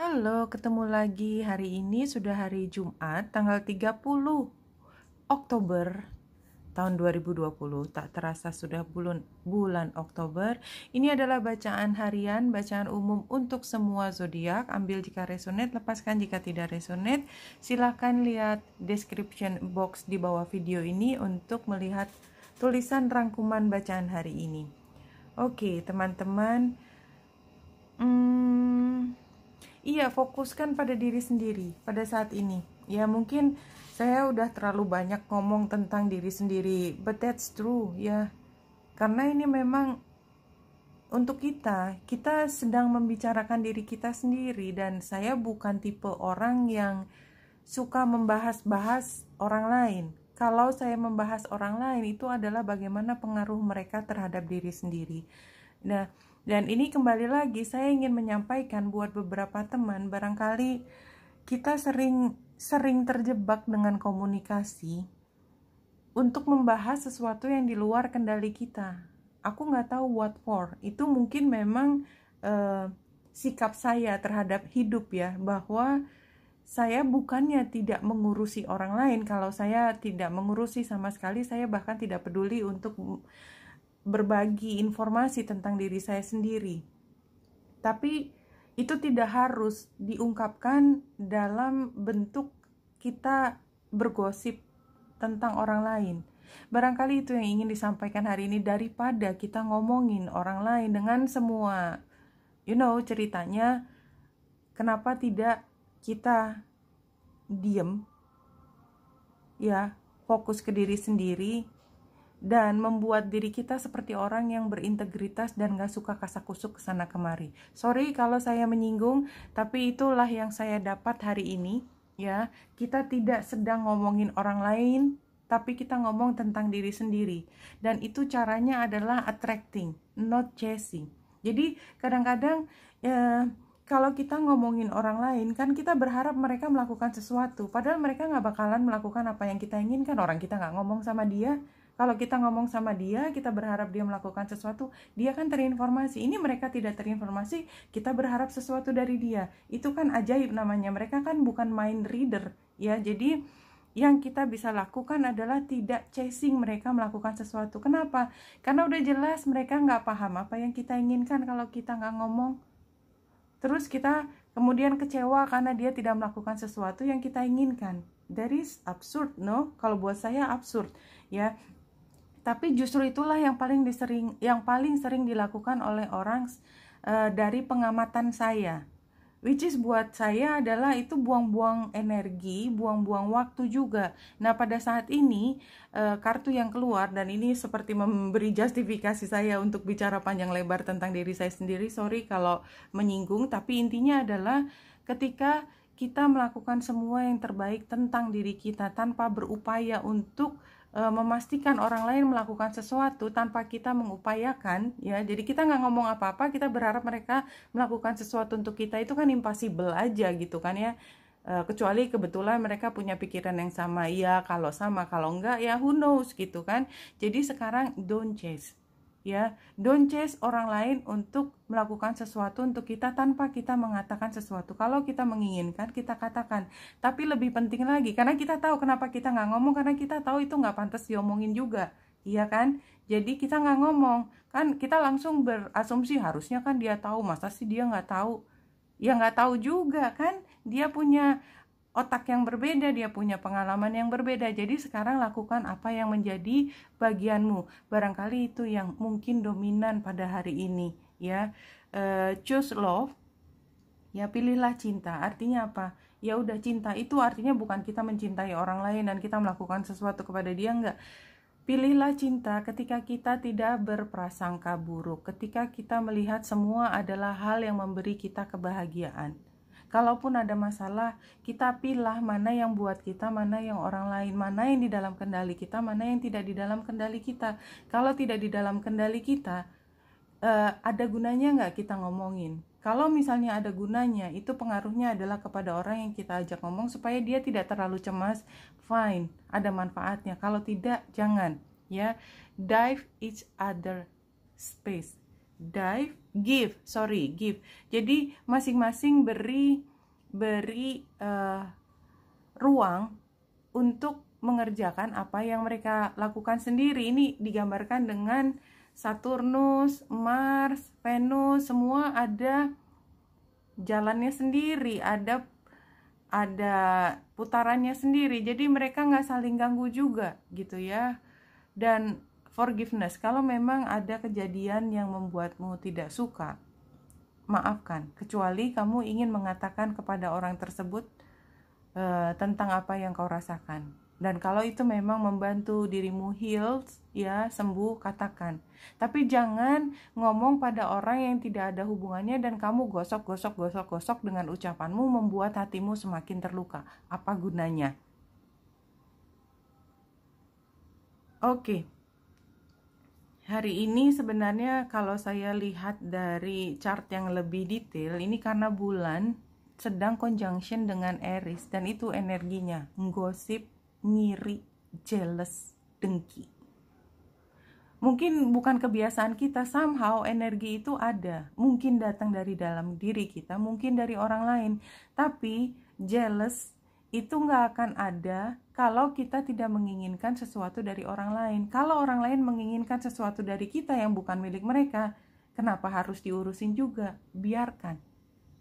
Halo, ketemu lagi hari ini sudah hari Jumat tanggal 30 Oktober tahun 2020. Tak terasa sudah bulan bulan Oktober. Ini adalah bacaan harian, bacaan umum untuk semua zodiak. Ambil jika resonate, lepaskan jika tidak resonate. Silahkan lihat description box di bawah video ini untuk melihat tulisan rangkuman bacaan hari ini. Oke, teman-teman. Hmm, iya fokuskan pada diri sendiri pada saat ini ya mungkin saya udah terlalu banyak ngomong tentang diri sendiri but that's true ya karena ini memang untuk kita, kita sedang membicarakan diri kita sendiri dan saya bukan tipe orang yang suka membahas-bahas orang lain. Kalau saya membahas orang lain itu adalah bagaimana pengaruh mereka terhadap diri sendiri. Nah, dan ini kembali lagi saya ingin menyampaikan buat beberapa teman barangkali kita sering sering terjebak dengan komunikasi untuk membahas sesuatu yang di luar kendali kita. Aku nggak tahu what for. Itu mungkin memang eh, sikap saya terhadap hidup ya bahwa saya bukannya tidak mengurusi orang lain kalau saya tidak mengurusi sama sekali saya bahkan tidak peduli untuk berbagi informasi tentang diri saya sendiri. Tapi itu tidak harus diungkapkan dalam bentuk kita bergosip tentang orang lain. Barangkali itu yang ingin disampaikan hari ini daripada kita ngomongin orang lain dengan semua you know ceritanya kenapa tidak kita diem ya fokus ke diri sendiri dan membuat diri kita seperti orang yang berintegritas dan gak suka kasak kusuk kesana kemari. Sorry kalau saya menyinggung, tapi itulah yang saya dapat hari ini. Ya, kita tidak sedang ngomongin orang lain, tapi kita ngomong tentang diri sendiri. Dan itu caranya adalah attracting, not chasing. Jadi kadang-kadang ya, kalau kita ngomongin orang lain kan kita berharap mereka melakukan sesuatu, padahal mereka nggak bakalan melakukan apa yang kita inginkan. Orang kita nggak ngomong sama dia, kalau kita ngomong sama dia, kita berharap dia melakukan sesuatu, dia kan terinformasi. Ini mereka tidak terinformasi, kita berharap sesuatu dari dia. Itu kan ajaib namanya. Mereka kan bukan mind reader, ya. Jadi yang kita bisa lakukan adalah tidak chasing mereka melakukan sesuatu. Kenapa? Karena udah jelas mereka nggak paham apa yang kita inginkan kalau kita nggak ngomong. Terus kita kemudian kecewa karena dia tidak melakukan sesuatu yang kita inginkan. That is absurd, no? Kalau buat saya absurd, ya. Tapi justru itulah yang paling disering yang paling sering dilakukan oleh orang uh, dari pengamatan saya. Which is buat saya adalah itu buang-buang energi, buang-buang waktu juga. Nah pada saat ini e, kartu yang keluar dan ini seperti memberi justifikasi saya untuk bicara panjang lebar tentang diri saya sendiri. Sorry kalau menyinggung, tapi intinya adalah ketika kita melakukan semua yang terbaik tentang diri kita tanpa berupaya untuk eh, memastikan orang lain melakukan sesuatu tanpa kita mengupayakan ya jadi kita nggak ngomong apa-apa kita berharap mereka melakukan sesuatu untuk kita itu kan impossible aja gitu kan ya eh, kecuali kebetulan mereka punya pikiran yang sama ya kalau sama kalau enggak ya who knows gitu kan jadi sekarang don't chase ya don't chase orang lain untuk melakukan sesuatu untuk kita tanpa kita mengatakan sesuatu kalau kita menginginkan kita katakan tapi lebih penting lagi karena kita tahu kenapa kita nggak ngomong karena kita tahu itu nggak pantas diomongin juga iya kan jadi kita nggak ngomong kan kita langsung berasumsi harusnya kan dia tahu masa sih dia nggak tahu ya nggak tahu juga kan dia punya otak yang berbeda, dia punya pengalaman yang berbeda. Jadi sekarang lakukan apa yang menjadi bagianmu. Barangkali itu yang mungkin dominan pada hari ini, ya. Uh, choose love, ya pilihlah cinta. Artinya apa? Ya udah cinta itu artinya bukan kita mencintai orang lain dan kita melakukan sesuatu kepada dia enggak. Pilihlah cinta ketika kita tidak berprasangka buruk, ketika kita melihat semua adalah hal yang memberi kita kebahagiaan Kalaupun ada masalah, kita pilah mana yang buat kita, mana yang orang lain, mana yang di dalam kendali kita, mana yang tidak di dalam kendali kita. Kalau tidak di dalam kendali kita, uh, ada gunanya nggak kita ngomongin? Kalau misalnya ada gunanya, itu pengaruhnya adalah kepada orang yang kita ajak ngomong supaya dia tidak terlalu cemas. Fine, ada manfaatnya. Kalau tidak, jangan ya. Dive each other space dive give sorry give jadi masing-masing beri beri uh, ruang untuk mengerjakan apa yang mereka lakukan sendiri ini digambarkan dengan Saturnus, Mars, Venus semua ada jalannya sendiri ada ada putarannya sendiri jadi mereka nggak saling ganggu juga gitu ya dan forgiveness. Kalau memang ada kejadian yang membuatmu tidak suka, maafkan. Kecuali kamu ingin mengatakan kepada orang tersebut uh, tentang apa yang kau rasakan. Dan kalau itu memang membantu dirimu heal, ya sembuh, katakan. Tapi jangan ngomong pada orang yang tidak ada hubungannya dan kamu gosok, gosok, gosok, gosok dengan ucapanmu membuat hatimu semakin terluka. Apa gunanya? Oke. Okay hari ini sebenarnya kalau saya lihat dari chart yang lebih detail ini karena bulan sedang conjunction dengan Eris dan itu energinya gosip, ngiri, jealous, dengki. Mungkin bukan kebiasaan kita somehow energi itu ada, mungkin datang dari dalam diri kita, mungkin dari orang lain, tapi jealous, itu nggak akan ada kalau kita tidak menginginkan sesuatu dari orang lain. Kalau orang lain menginginkan sesuatu dari kita yang bukan milik mereka, kenapa harus diurusin juga? Biarkan,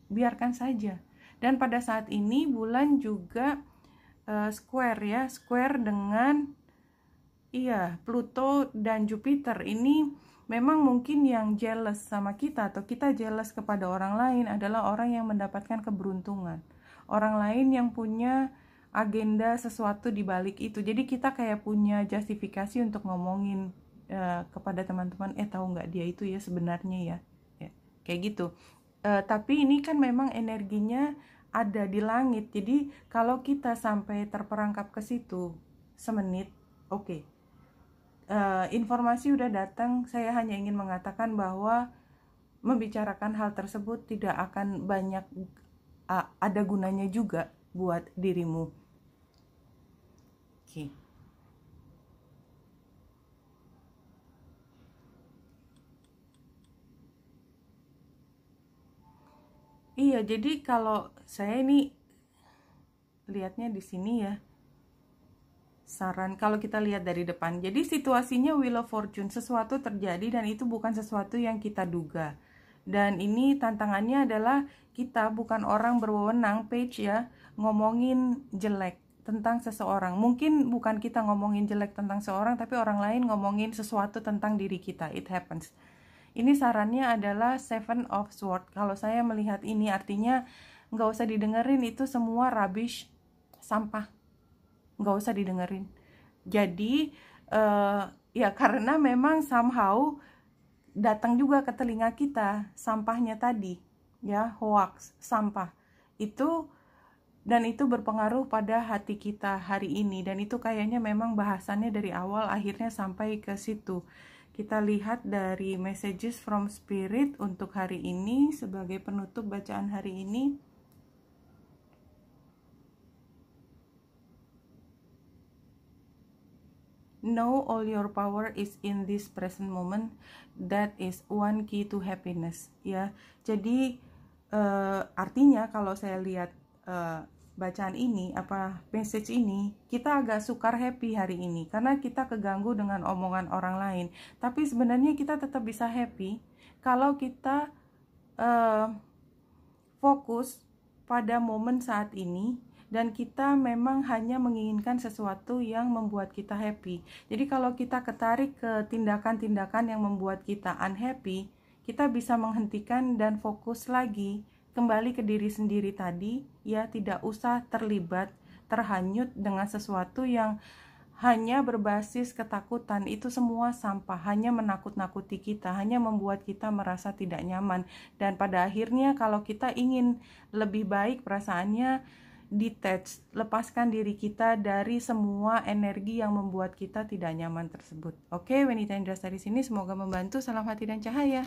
biarkan saja. Dan pada saat ini bulan juga uh, square ya, square dengan iya Pluto dan Jupiter ini memang mungkin yang jealous sama kita atau kita jealous kepada orang lain adalah orang yang mendapatkan keberuntungan orang lain yang punya agenda sesuatu di balik itu. Jadi kita kayak punya justifikasi untuk ngomongin uh, kepada teman-teman, eh tahu nggak dia itu ya sebenarnya ya, ya kayak gitu. Uh, tapi ini kan memang energinya ada di langit. Jadi kalau kita sampai terperangkap ke situ semenit, oke. Okay. Uh, eh, informasi udah datang, saya hanya ingin mengatakan bahwa membicarakan hal tersebut tidak akan banyak ada gunanya juga buat dirimu. Oke. Okay. Iya, jadi kalau saya ini lihatnya di sini ya. Saran kalau kita lihat dari depan. Jadi situasinya Wheel of Fortune, sesuatu terjadi dan itu bukan sesuatu yang kita duga. Dan ini tantangannya adalah kita bukan orang berwenang page ya ngomongin jelek tentang seseorang. Mungkin bukan kita ngomongin jelek tentang seseorang, tapi orang lain ngomongin sesuatu tentang diri kita. It happens. Ini sarannya adalah Seven of Sword. Kalau saya melihat ini artinya nggak usah didengerin itu semua rubbish, sampah. Nggak usah didengerin. Jadi, uh, ya karena memang somehow datang juga ke telinga kita sampahnya tadi ya hoax sampah itu dan itu berpengaruh pada hati kita hari ini dan itu kayaknya memang bahasannya dari awal akhirnya sampai ke situ kita lihat dari messages from spirit untuk hari ini sebagai penutup bacaan hari ini Know all your power is in this present moment. That is one key to happiness. Ya, jadi uh, artinya kalau saya lihat uh, bacaan ini, apa message ini, kita agak sukar happy hari ini karena kita keganggu dengan omongan orang lain. Tapi sebenarnya kita tetap bisa happy kalau kita uh, fokus pada momen saat ini dan kita memang hanya menginginkan sesuatu yang membuat kita happy. Jadi kalau kita ketarik ke tindakan-tindakan yang membuat kita unhappy, kita bisa menghentikan dan fokus lagi kembali ke diri sendiri tadi, ya tidak usah terlibat, terhanyut dengan sesuatu yang hanya berbasis ketakutan itu semua sampah hanya menakut-nakuti kita hanya membuat kita merasa tidak nyaman dan pada akhirnya kalau kita ingin lebih baik perasaannya detach, lepaskan diri kita dari semua energi yang membuat kita tidak nyaman tersebut. Oke, okay, wanita Indra dari sini semoga membantu. Salam hati dan cahaya.